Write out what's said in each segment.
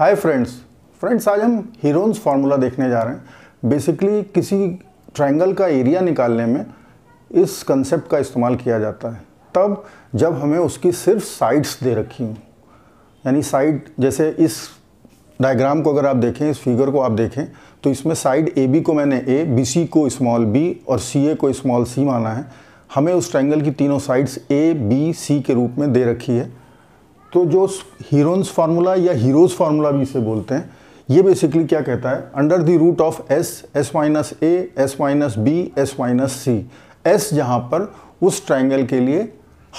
hi friends friends आज हम Heron's formula देखने जा रहे हैं बेसिकली किसी ट्रायंगल का एरिया निकालने में इस कंसेप्ट का इस्तेमाल किया जाता है तब जब हमें उसकी सिर्फ साइड्स दे रखी हूँ यानी साइड जैसे इस डायग्राम को अगर आप देखें इस फिगर को आप देखें तो इसमें साइड ए बी को मैंने ए बी सी को स्मॉल बी और सी ए को स्मॉल सी माना है हमें उस ट्रायंगल की तीनों साइड्स ए बी सी के रूप में दे रखी है तो जो हीरोन्स फार्मूला या हीरोज़ फार्मूला भी इसे बोलते हैं ये बेसिकली क्या कहता है under the root of S S minus A S minus B S minus C S जहाँ पर उस ट्राइंगल के लिए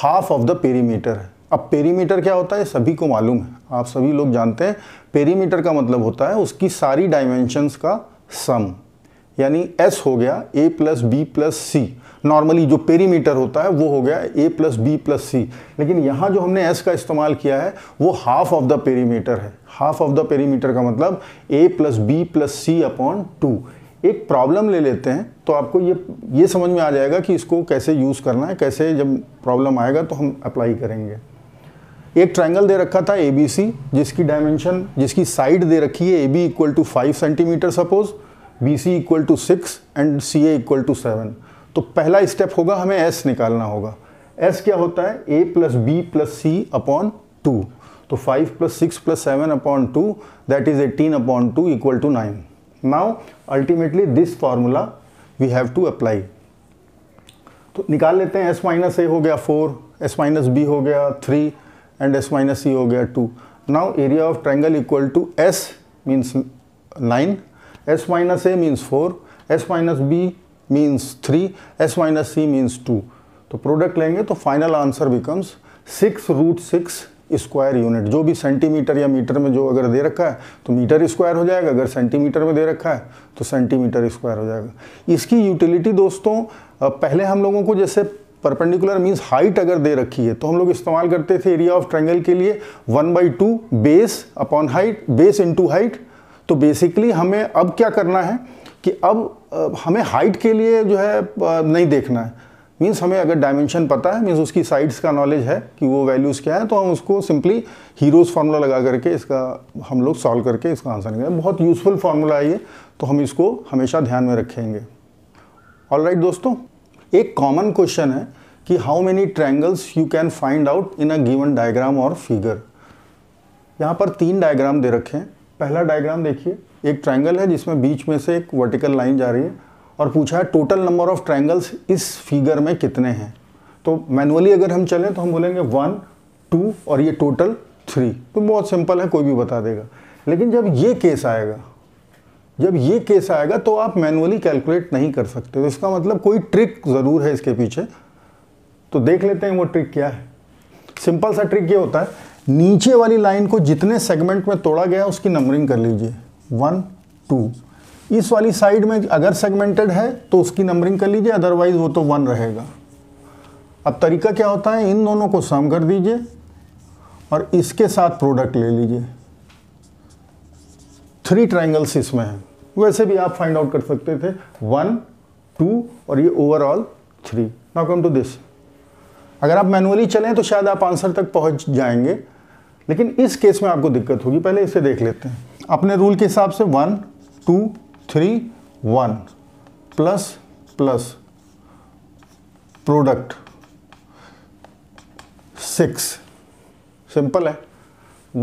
हाफ ऑफ द पेरीमीटर है अब पेरीमीटर क्या होता है सभी को मालूम है आप सभी लोग जानते हैं पेरीमीटर का मतलब होता है उसकी सारी डायमेंशंस का सम यानी एस हो गया A plus B plus C normally जो पेरीमीटर होता है वो हो गया A plus B plus C लेकिन यहाँ जो हमने एस का इस्तेमाल किया है वो हाफ ऑफ द पेरीमीटर है हाफ ऑफ द पेरीमीटर का मतलब A plus B plus C upon two एक प्रॉब्लम ले लेते हैं तो आपको ये ये समझ में आ जाएगा कि इसको कैसे यूज़ करना है कैसे जब प्रॉब्लम आएगा तो हम अप्लाई करेंगे एक ट्रायंगल दे रखा था ए जिसकी डायमेंशन जिसकी साइड दे रखी है A B equal to five centimetre suppose B C equal to six and C A equal to seven तो पहला स्टेप होगा हमें एस निकालना होगा एस क्या होता है A plus B plus C upon two तो five plus six plus seven upon two that is eighteen upon two equal to nine now ultimately this formula we have to apply तो निकाल लेते हैं S minus ए हो गया four S minus B हो गया three and S minus C हो गया two now area of triangle equal to S means nine s minus a means 4 s minus b means 3 s minus c means 2 तो product लेंगे तो final answer becomes six root six square unit जो भी centimetre या metre में जो अगर दे रखा है तो मीटर स्क्वायर हो जाएगा अगर सेंटीमीटर में दे रखा है तो सेंटीमीटर स्क्वायर हो जाएगा इसकी यूटिलिटी दोस्तों पहले हम लोगों को जैसे परपेंडिकुलर मीन्स हाइट अगर दे रखी है तो हम लोग इस्तेमाल करते थे एरिया ऑफ ट्रायंगल के लिए one by two base upon height base into height तो बेसिकली हमें अब क्या करना है कि अब हमें हाइट के लिए जो है नहीं देखना है मीन्स हमें अगर डायमेंशन पता है मीन्स उसकी साइड्स का नॉलेज है कि वो वैल्यूज़ क्या है तो हम उसको सिंपली हीरोज़ फार्मूला लगा करके इसका हम लोग सॉल्व करके इसका आंसर करेंगे बहुत यूज़फुल फार्मूला है ये तो हम इसको हमेशा ध्यान में रखेंगे ऑल राइट दोस्तों एक कॉमन क्वेश्चन है कि how many triangles you can find out in a given diagram और फिगर यहाँ पर तीन डायग्राम दे रखे हैं पहला डायग्राम देखिए एक ट्रायंगल है जिसमें बीच में से एक वर्टिकल लाइन जा रही है और पूछा है टोटल नंबर ऑफ ट्रायंगल्स इस फिगर में कितने हैं तो मैनुअली अगर हम चलें तो हम बोलेंगे वन टू और ये टोटल थ्री तो बहुत सिंपल है कोई भी बता देगा लेकिन जब ये केस आएगा जब ये केस आएगा तो आप मैनुअली कैलकुलेट नहीं कर सकते तो इसका मतलब कोई ट्रिक ज़रूर है इसके पीछे तो देख लेते हैं वो ट्रिक क्या है सिंपल सा ट्रिक ये होता है नीचे वाली लाइन को जितने सेगमेंट में तोड़ा गया उसकी नंबरिंग कर लीजिए वन टू इस वाली साइड में अगर सेगमेंटेड है तो उसकी नंबरिंग कर लीजिए अदरवाइज वो तो वन रहेगा अब तरीका क्या होता है इन दोनों को सम कर दीजिए और इसके साथ प्रोडक्ट ले लीजिए थ्री ट्राइंगल्स इसमें हैं वैसे भी आप फाइंड आउट कर सकते थे वन टू और ये overall three now come to this अगर आप मैनुअली चलें तो शायद आप आंसर तक पहुंच जाएंगे लेकिन इस केस में आपको दिक्कत होगी पहले इसे देख लेते हैं अपने रूल के हिसाब से one two three one plus plus product six simple है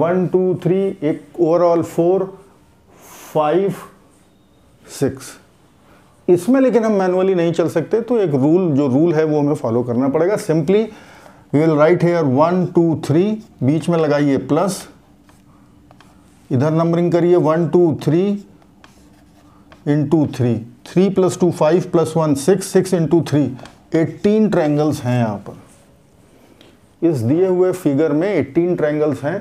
वन टू थ्री एक ओवरऑल फोर फाइव सिक्स इसमें लेकिन हम मैनुअली नहीं चल सकते तो एक रूल जो रूल है वो हमें फॉलो करना पड़ेगा simply we will write here one two three बीच में लगाइए प्लस इधर नंबरिंग करिए one two three into three three plus two five plus one six six into three eighteen triangles हैं यहाँ पर इस दिए हुए फिगर में एट्टीन ट्रैंगल्स हैं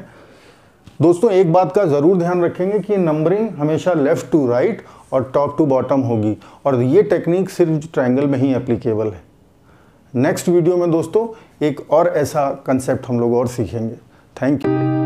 दोस्तों एक बात का ज़रूर ध्यान रखेंगे कि नंबरिंग हमेशा लेफ़्ट टू राइट और टॉप टू बॉटम होगी और ये टेक्निक सिर्फ ट्रायंगल में ही एप्लीकेबल है नेक्स्ट वीडियो में दोस्तों एक और ऐसा कंसेप्ट हम लोग और सीखेंगे थैंक यू